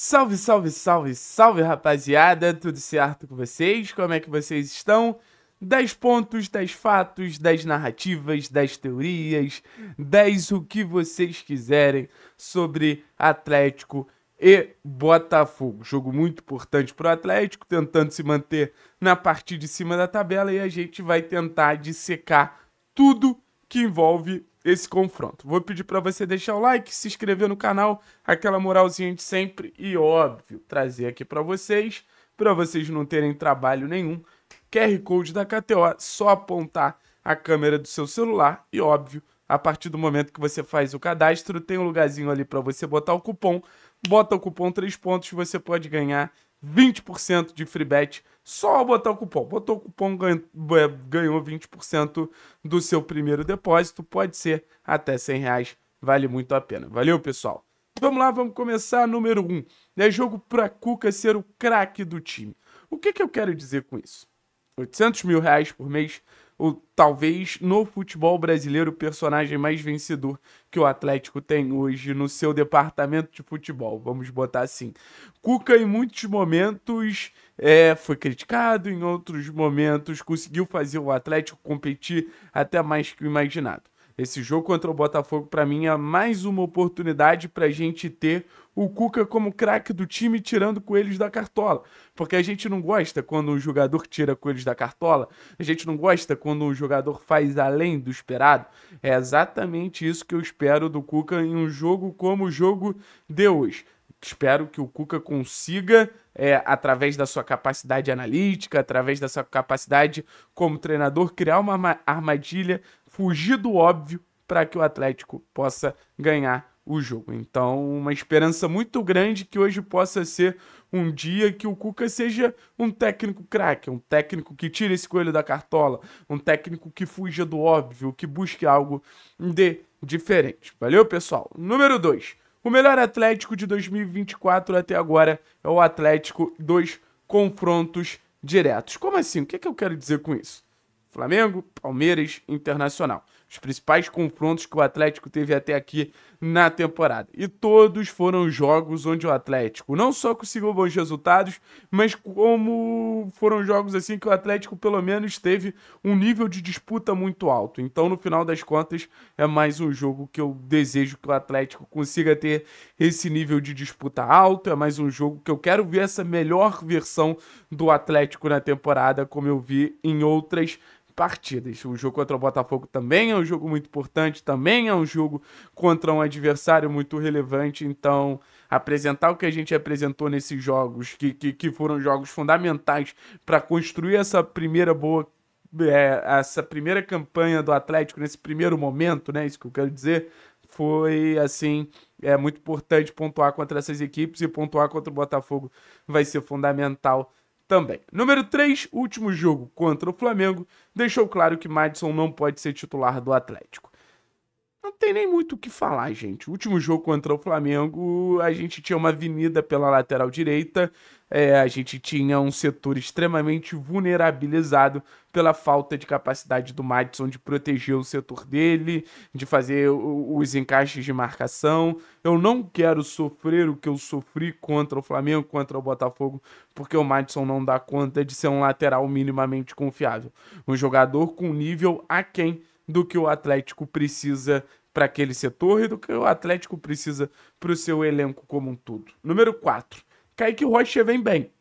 Salve, salve, salve, salve rapaziada, tudo certo com vocês? Como é que vocês estão? 10 pontos, 10 fatos, 10 narrativas, 10 teorias, 10 o que vocês quiserem sobre Atlético e Botafogo. Jogo muito importante para o Atlético, tentando se manter na parte de cima da tabela e a gente vai tentar dissecar tudo que envolve esse confronto. Vou pedir para você deixar o like, se inscrever no canal, aquela moralzinha de sempre e óbvio, trazer aqui para vocês, para vocês não terem trabalho nenhum, QR Code da KTO, só apontar a câmera do seu celular e óbvio, a partir do momento que você faz o cadastro, tem um lugarzinho ali para você botar o cupom, bota o cupom 3 pontos, você pode ganhar 20% de free bet só ao botar o cupom. Botou o cupom, é, ganhou 20% do seu primeiro depósito. Pode ser até 100 reais. Vale muito a pena. Valeu, pessoal. Vamos lá, vamos começar. Número 1. Um, é jogo para Cuca ser o craque do time. O que, que eu quero dizer com isso? 800 mil reais por mês o talvez no futebol brasileiro o personagem mais vencedor que o Atlético tem hoje no seu departamento de futebol, vamos botar assim. Cuca em muitos momentos é, foi criticado, em outros momentos conseguiu fazer o Atlético competir até mais que o imaginado. Esse jogo contra o Botafogo para mim é mais uma oportunidade para a gente ter o Cuca como craque do time tirando coelhos da cartola. Porque a gente não gosta quando um jogador tira coelhos da cartola, a gente não gosta quando um jogador faz além do esperado. É exatamente isso que eu espero do Cuca em um jogo como o jogo de hoje. Espero que o Cuca consiga é, através da sua capacidade analítica, através da sua capacidade como treinador, criar uma armadilha, fugir do óbvio para que o Atlético possa ganhar o jogo. Então, uma esperança muito grande que hoje possa ser um dia que o Cuca seja um técnico craque, um técnico que tire esse coelho da cartola, um técnico que fuja do óbvio, que busque algo de diferente. Valeu, pessoal? Número 2. O melhor Atlético de 2024 até agora é o Atlético dos confrontos diretos. Como assim? O que, é que eu quero dizer com isso? Flamengo, Palmeiras, Internacional os principais confrontos que o Atlético teve até aqui na temporada. E todos foram jogos onde o Atlético não só conseguiu bons resultados, mas como foram jogos assim que o Atlético pelo menos teve um nível de disputa muito alto. Então, no final das contas, é mais um jogo que eu desejo que o Atlético consiga ter esse nível de disputa alto, é mais um jogo que eu quero ver essa melhor versão do Atlético na temporada, como eu vi em outras partidas. O jogo contra o Botafogo também é um jogo muito importante, também é um jogo contra um adversário muito relevante. Então, apresentar o que a gente apresentou nesses jogos, que, que, que foram jogos fundamentais para construir essa primeira boa. É, essa primeira campanha do Atlético nesse primeiro momento, né? Isso que eu quero dizer foi assim é muito importante pontuar contra essas equipes e pontuar contra o Botafogo vai ser fundamental também. Número 3, último jogo contra o Flamengo, deixou claro que Madison não pode ser titular do Atlético. Não tem nem muito o que falar, gente. O último jogo contra o Flamengo, a gente tinha uma avenida pela lateral direita, é, a gente tinha um setor extremamente vulnerabilizado pela falta de capacidade do Madison de proteger o setor dele, de fazer os encaixes de marcação. Eu não quero sofrer o que eu sofri contra o Flamengo, contra o Botafogo, porque o Madison não dá conta de ser um lateral minimamente confiável. Um jogador com nível aquém do que o Atlético precisa para aquele setor e do que o Atlético precisa para o seu elenco como um todo. Número 4. Kaique Rocha vem bem.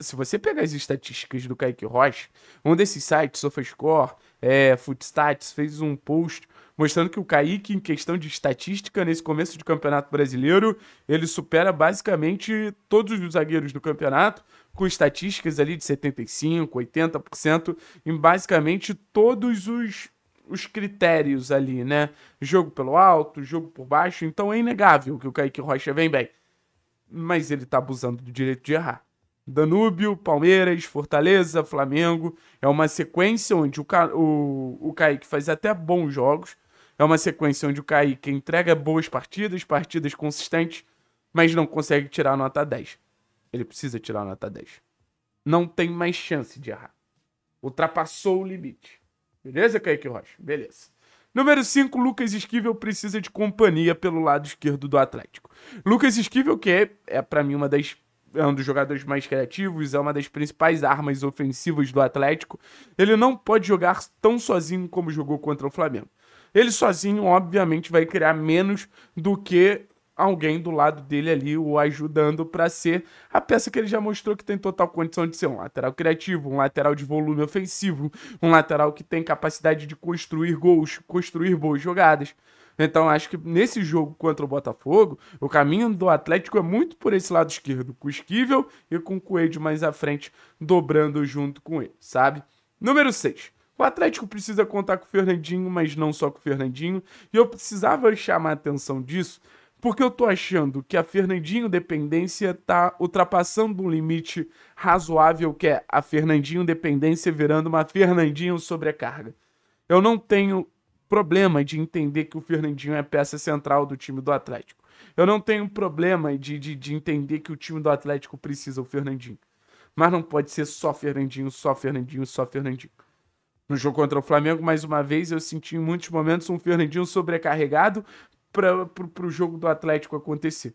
Se você pegar as estatísticas do Kaique Rocha, um desses sites, SofaScore, é, Footstats, fez um post mostrando que o Kaique, em questão de estatística, nesse começo de Campeonato Brasileiro, ele supera basicamente todos os zagueiros do campeonato, com estatísticas ali de 75%, 80% em basicamente todos os os critérios ali, né? Jogo pelo alto, jogo por baixo. Então é inegável que o Kaique Rocha vem bem. Mas ele tá abusando do direito de errar. Danúbio, Palmeiras, Fortaleza, Flamengo. É uma sequência onde o, Ca... o... o Kaique faz até bons jogos. É uma sequência onde o Kaique entrega boas partidas, partidas consistentes, mas não consegue tirar a nota 10. Ele precisa tirar a nota 10. Não tem mais chance de errar. Ultrapassou o limite. Beleza, Kaique Rocha? Beleza. Número 5, Lucas Esquivel precisa de companhia pelo lado esquerdo do Atlético. Lucas Esquivel, que é, é para mim uma das é um dos jogadores mais criativos, é uma das principais armas ofensivas do Atlético. Ele não pode jogar tão sozinho como jogou contra o Flamengo. Ele sozinho, obviamente, vai criar menos do que alguém do lado dele ali o ajudando para ser a peça que ele já mostrou que tem total condição de ser um lateral criativo, um lateral de volume ofensivo, um lateral que tem capacidade de construir gols, construir boas jogadas. Então acho que nesse jogo contra o Botafogo, o caminho do Atlético é muito por esse lado esquerdo, com o Esquivel e com o Coelho mais à frente, dobrando junto com ele, sabe? Número 6. O Atlético precisa contar com o Fernandinho, mas não só com o Fernandinho. E eu precisava chamar a atenção disso, porque eu tô achando que a Fernandinho Dependência tá ultrapassando um limite razoável que é a Fernandinho Dependência virando uma Fernandinho sobrecarga. Eu não tenho problema de entender que o Fernandinho é peça central do time do Atlético. Eu não tenho problema de, de, de entender que o time do Atlético precisa o Fernandinho. Mas não pode ser só Fernandinho, só Fernandinho, só Fernandinho. No jogo contra o Flamengo, mais uma vez, eu senti em muitos momentos um Fernandinho sobrecarregado para o jogo do Atlético acontecer.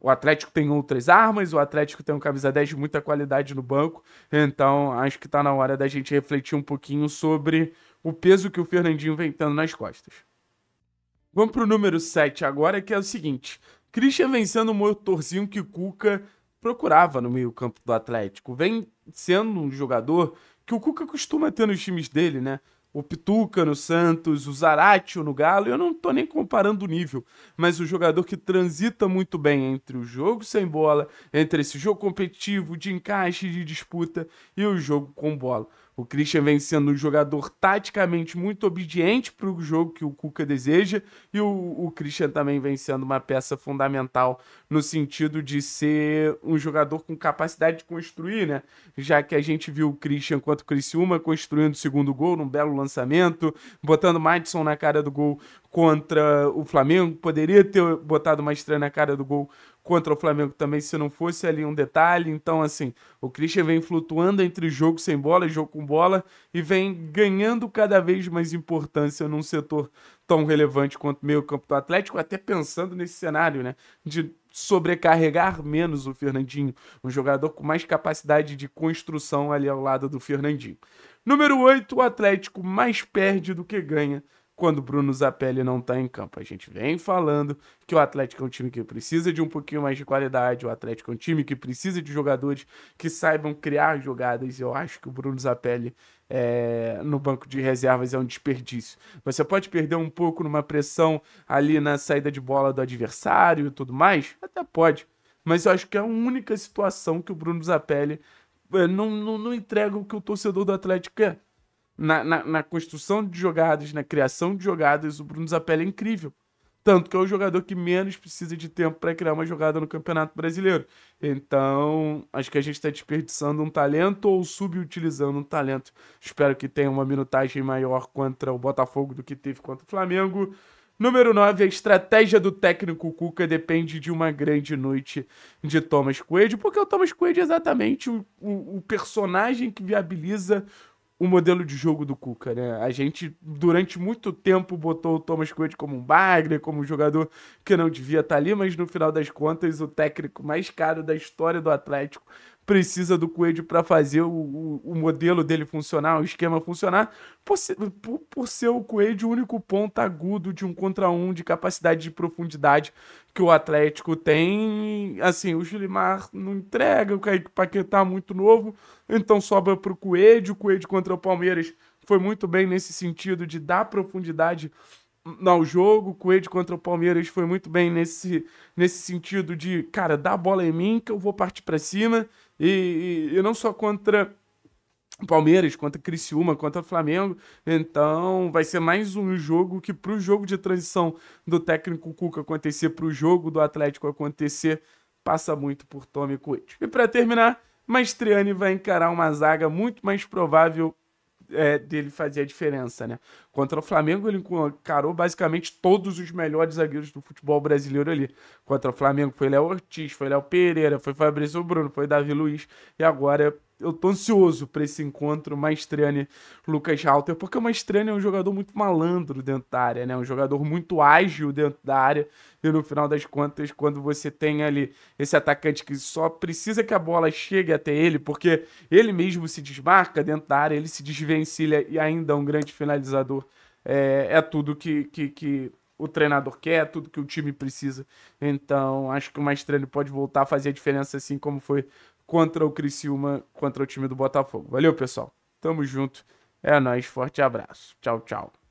O Atlético tem outras armas, o Atlético tem um camisa 10 de muita qualidade no banco, então acho que está na hora da gente refletir um pouquinho sobre o peso que o Fernandinho vem tendo nas costas. Vamos para o número 7 agora, que é o seguinte: Christian vencendo o motorzinho que Cuca procurava no meio-campo do Atlético. Vem sendo um jogador que o Cuca costuma ter nos times dele, né? o Pituca no Santos, o Zaratio no Galo, eu não tô nem comparando o nível, mas o jogador que transita muito bem entre o jogo sem bola, entre esse jogo competitivo de encaixe de disputa e o jogo com bola. O Christian vem sendo um jogador taticamente muito obediente para o jogo que o Cuca deseja, e o, o Christian também vem sendo uma peça fundamental no sentido de ser um jogador com capacidade de construir, né? Já que a gente viu o Christian quanto o Criciúma construindo o segundo gol num belo lance lançamento, botando Madison na cara do gol contra o Flamengo. Poderia ter botado estreia na cara do gol contra o Flamengo também, se não fosse ali um detalhe. Então, assim, o Christian vem flutuando entre jogo sem bola e jogo com bola e vem ganhando cada vez mais importância num setor tão relevante quanto o meio campo do Atlético, até pensando nesse cenário, né? De sobrecarregar menos o Fernandinho, um jogador com mais capacidade de construção ali ao lado do Fernandinho. Número 8, o Atlético mais perde do que ganha quando o Bruno Zapelli não tá em campo. A gente vem falando que o Atlético é um time que precisa de um pouquinho mais de qualidade, o Atlético é um time que precisa de jogadores que saibam criar jogadas. Eu acho que o Bruno Zapelli é, no banco de reservas é um desperdício. Você pode perder um pouco numa pressão ali na saída de bola do adversário e tudo mais? Até pode. Mas eu acho que é a única situação que o Bruno Zapelli é, não, não, não entrega o que o torcedor do Atlético quer. É. Na, na, na, construção de jogadas, na criação de jogadas, o Bruno Zapelli é incrível. Tanto que é o jogador que menos precisa de tempo para criar uma jogada no Campeonato Brasileiro. Então, acho que a gente está desperdiçando um talento ou subutilizando um talento. Espero que tenha uma minutagem maior contra o Botafogo do que teve contra o Flamengo. Número 9, a estratégia do técnico Cuca depende de uma grande noite de Thomas Coelho, porque o Thomas Coelho é exatamente o, o, o personagem que viabiliza o modelo de jogo do Cuca, né? A gente, durante muito tempo, botou o Thomas Coelho como um bagre, como um jogador que não devia estar tá ali, mas no final das contas, o técnico mais caro da história do Atlético precisa do Coelho para fazer o, o, o, modelo dele funcionar, o esquema funcionar, por ser, por, por ser o Coelho o único ponto agudo de um contra um, de capacidade de profundidade que o Atlético tem. Assim, o Gilimar não entrega, o Kaique Paquetá é muito novo, então sobra para o Coelho, o Coelho contra o Palmeiras foi muito bem nesse sentido de dar profundidade ao jogo. O Coelho contra o Palmeiras foi muito bem nesse, nesse sentido de, cara, dá a bola em mim que eu vou partir para cima. E, e, não só contra Palmeiras, contra Criciúma, contra Flamengo. Então, vai ser mais um jogo que, para o jogo de transição do técnico Cuca acontecer, para o jogo do Atlético acontecer, passa muito por Tommy Coelho. E para terminar, Mastriani vai encarar uma zaga muito mais provável é, dele fazer a diferença, né? Contra o Flamengo, ele encarou basicamente todos os melhores zagueiros do futebol brasileiro ali. Contra o Flamengo foi Léo Ortiz, foi Léo Pereira, foi Fabrício Bruno, foi Davi Luiz e agora eu tô ansioso para esse encontro Maestrane Lucas Halter, porque o Maestrane é um jogador muito malandro dentro da área, né? Um jogador muito ágil dentro da área. E no final das contas, quando você tem ali esse atacante que só precisa que a bola chegue até ele, porque ele mesmo se desmarca dentro da área, ele se desvencilha e ainda é um grande finalizador. É, é tudo que, que, que o treinador quer, é tudo que o time precisa. Então, acho que o Maestrani pode voltar a fazer a diferença assim como foi contra o Criciúma, contra o time do Botafogo. Valeu, pessoal. Tamo junto. É nóis. Forte abraço. Tchau, tchau.